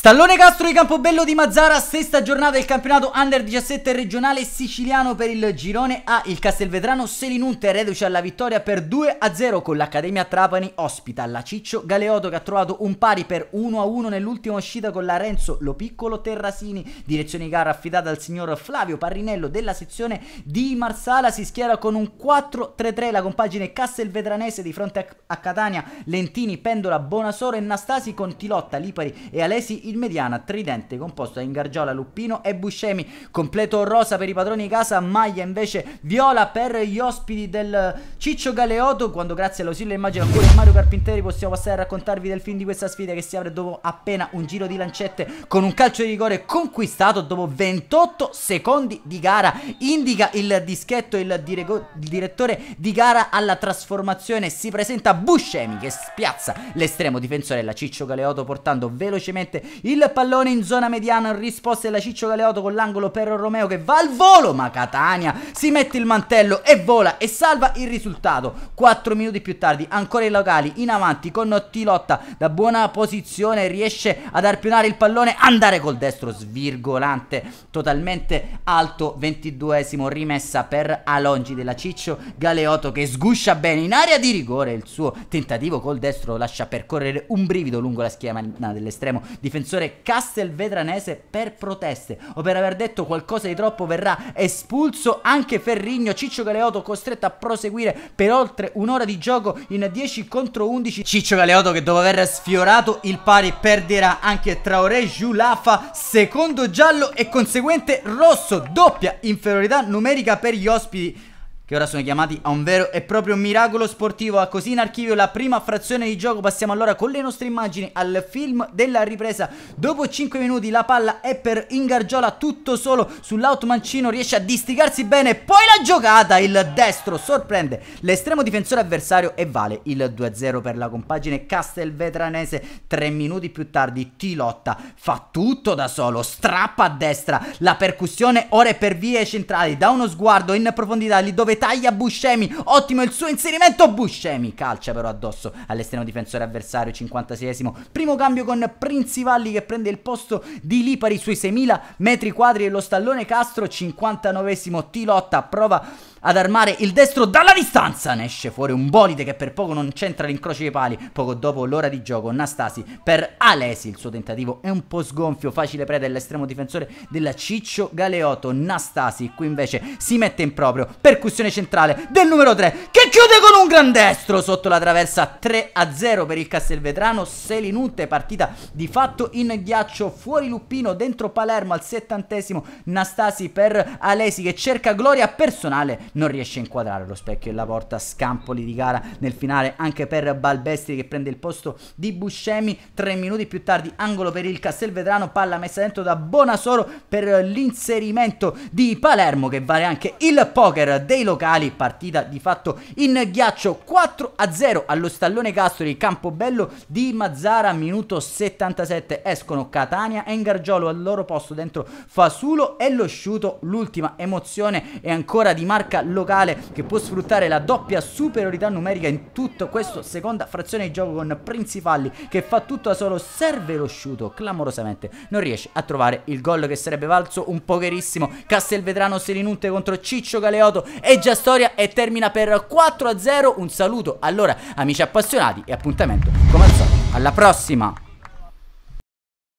Stallone Castro di Campobello di Mazzara, sesta giornata del campionato under 17 regionale siciliano per il girone A. Il Castelvetrano Selinunte reduce alla vittoria per 2-0 con l'Accademia Trapani ospita la Ciccio Galeotto che ha trovato un pari per 1-1 nell'ultima uscita con Lorenzo Renzo Lopiccolo Terrasini. Direzione di gara affidata al signor Flavio Parrinello della sezione di Marsala si schiera con un 4-3-3 la compagine Castelvetranese di fronte a Catania, Lentini, Pendola, Bonasoro e Nastasi con Tilotta, Lipari e Alesi il mediana tridente composto da Ingargiola, Luppino e Buscemi. Completo rosa per i padroni di casa, maglia invece viola per gli ospiti del Ciccio Galeotto. Quando grazie all'ausilio immagino ancora Mario Carpinteri possiamo passare a raccontarvi del film di questa sfida che si apre dopo appena un giro di lancette con un calcio di rigore conquistato dopo 28 secondi di gara. Indica il dischetto il, dirego, il direttore di gara alla trasformazione. Si presenta Buscemi che spiazza l'estremo difensore della Ciccio Galeotto portando velocemente il pallone in zona mediana, risposta della Ciccio Galeotto con l'angolo per Romeo che va al volo, ma Catania si mette il mantello e vola e salva il risultato. 4 minuti più tardi, ancora i locali in avanti con Tilotta da buona posizione, riesce ad arpionare il pallone, andare col destro svirgolante, totalmente alto, 22esimo, rimessa per Alongi della Ciccio Galeotto che sguscia bene in area di rigore il suo tentativo col destro lascia percorrere un brivido lungo la schiena dell'estremo difensore difensore castelvetranese per proteste o per aver detto qualcosa di troppo verrà espulso anche Ferrigno, Ciccio Galeoto costretto a proseguire per oltre un'ora di gioco in 10 contro 11. Ciccio Galeoto che dopo aver sfiorato il pari perderà anche Traoré Giulafa, secondo giallo e conseguente rosso, doppia inferiorità numerica per gli ospiti che ora sono chiamati a un vero e proprio miracolo sportivo. Ha così in archivio la prima frazione di gioco. Passiamo allora con le nostre immagini al film della ripresa. Dopo 5 minuti la palla è per Ingargiola tutto solo sull'out mancino, riesce a disticarsi bene, poi la giocata, il destro sorprende l'estremo difensore avversario e vale il 2-0 per la compagine castelvetranese. 3 minuti più tardi Tilotta fa tutto da solo, strappa a destra, la percussione ora è per vie centrali, da uno sguardo in profondità lì dove taglia Buscemi, ottimo il suo inserimento, Buscemi calcia però addosso all'esterno difensore avversario, 56esimo, primo cambio con Prinzivalli che prende il posto di Lipari sui 6000 metri quadri e lo stallone Castro, 59esimo, Tilotta prova ad armare il destro dalla distanza. Ne esce fuori un bolide che per poco non c'entra l'incrocio dei pali. Poco dopo l'ora di gioco, Nastasi per Alesi. Il suo tentativo è un po' sgonfio, facile preda dell'estremo difensore della Ciccio Galeotto. Nastasi qui invece si mette in proprio. Percussione centrale del numero 3 che chiude con un gran destro sotto la traversa 3 a 0 per il Castelvetrano. Selinutte, partita di fatto in ghiaccio. Fuori Luppino, dentro Palermo al settantesimo. Nastasi per Alesi che cerca gloria personale non riesce a inquadrare lo specchio e la porta scampoli di gara nel finale anche per Balbesti che prende il posto di Buscemi tre minuti più tardi angolo per il Castelvetrano palla messa dentro da Bonasoro per l'inserimento di Palermo che vale anche il poker dei locali partita di fatto in ghiaccio 4 a 0 allo stallone Castori Campobello di Mazzara minuto 77 escono Catania e Ingargiolo al loro posto dentro Fasulo e lo sciuto l'ultima emozione è ancora di marca locale che può sfruttare la doppia superiorità numerica in tutto questo seconda frazione di gioco con Principalli che fa tutto da solo, serve lo sciuto clamorosamente, non riesce a trovare il gol che sarebbe valso un pocherissimo Castelvetrano Selinunte contro Ciccio Galeotto è già storia e termina per 4 a 0, un saluto allora amici appassionati e appuntamento come al solito alla prossima!